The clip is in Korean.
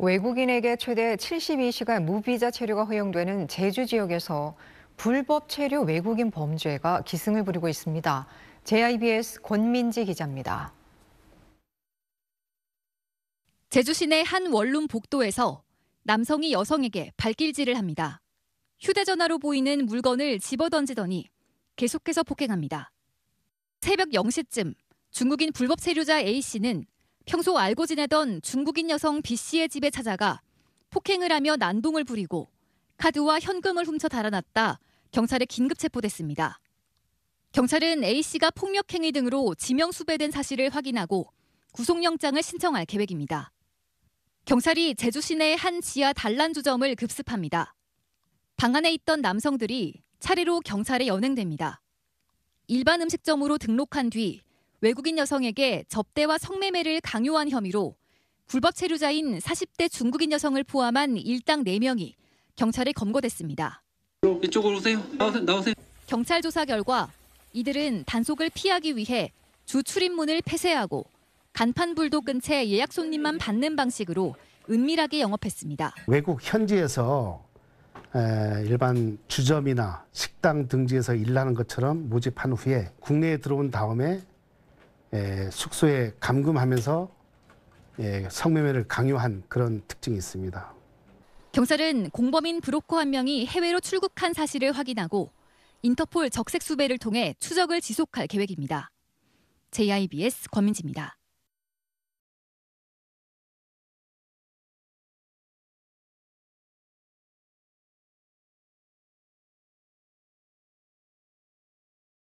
외국인에게 최대 72시간 무비자 체류가 허용되는 제주 지역에서 불법 체류 외국인 범죄가 기승을 부리고 있습니다. JIBS 권민지 기자입니다. 제주시내 한 원룸 복도에서 남성이 여성에게 발길질을 합니다. 휴대전화로 보이는 물건을 집어던지더니 계속해서 폭행합니다. 새벽 0시쯤 중국인 불법 체류자 A씨는 평소 알고 지내던 중국인 여성 B씨의 집에 찾아가 폭행을 하며 난동을 부리고 카드와 현금을 훔쳐 달아났다 경찰에 긴급 체포됐습니다. 경찰은 A씨가 폭력행위 등으로 지명수배된 사실을 확인하고 구속영장을 신청할 계획입니다. 경찰이 제주 시내 한 지하 단란주점을 급습합니다. 방 안에 있던 남성들이 차례로 경찰에 연행됩니다. 일반 음식점으로 등록한 뒤 외국인 여성에게 접대와 성매매를 강요한 혐의로 불법 체류자인 40대 중국인 여성을 포함한 일당 4명이 경찰에 검거됐습니다. 이쪽으로 오세요. 나오세요. 나오세요. 경찰 조사 결과 이들은 단속을 피하기 위해 주 출입문을 폐쇄하고 간판불도 끈채 예약 손님만 받는 방식으로 은밀하게 영업했습니다. 외국 현지에서 일반 주점이나 식당 등지에서 일하는 것처럼 모집한 후에 국내에 들어온 다음에 예, 숙소에 감금하면서 예, 성매매를 강요한 그런 특징이 있습니다. 경찰은 공범인 브로커 한 명이 해외로 출국한 사실을 확인하고 인터폴 적색 수배를 통해 추적을 지속할 계획입니다. JIBS 권민지입니다.